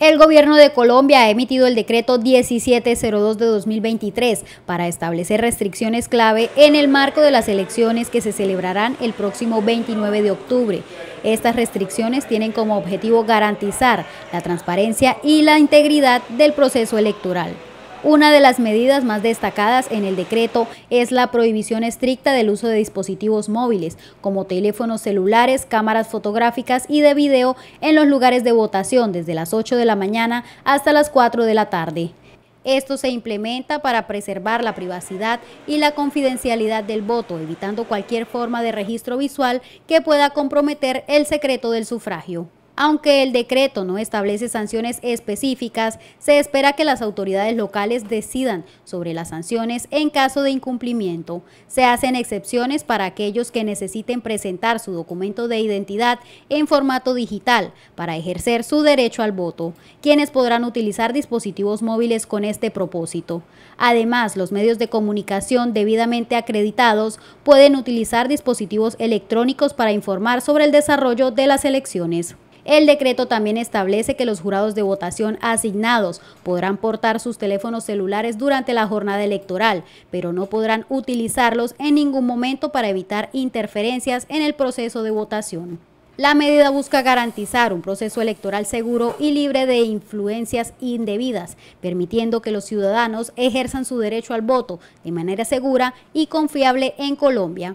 El gobierno de Colombia ha emitido el decreto 1702 de 2023 para establecer restricciones clave en el marco de las elecciones que se celebrarán el próximo 29 de octubre. Estas restricciones tienen como objetivo garantizar la transparencia y la integridad del proceso electoral. Una de las medidas más destacadas en el decreto es la prohibición estricta del uso de dispositivos móviles, como teléfonos celulares, cámaras fotográficas y de video en los lugares de votación desde las 8 de la mañana hasta las 4 de la tarde. Esto se implementa para preservar la privacidad y la confidencialidad del voto, evitando cualquier forma de registro visual que pueda comprometer el secreto del sufragio. Aunque el decreto no establece sanciones específicas, se espera que las autoridades locales decidan sobre las sanciones en caso de incumplimiento. Se hacen excepciones para aquellos que necesiten presentar su documento de identidad en formato digital para ejercer su derecho al voto, quienes podrán utilizar dispositivos móviles con este propósito. Además, los medios de comunicación debidamente acreditados pueden utilizar dispositivos electrónicos para informar sobre el desarrollo de las elecciones. El decreto también establece que los jurados de votación asignados podrán portar sus teléfonos celulares durante la jornada electoral, pero no podrán utilizarlos en ningún momento para evitar interferencias en el proceso de votación. La medida busca garantizar un proceso electoral seguro y libre de influencias indebidas, permitiendo que los ciudadanos ejerzan su derecho al voto de manera segura y confiable en Colombia.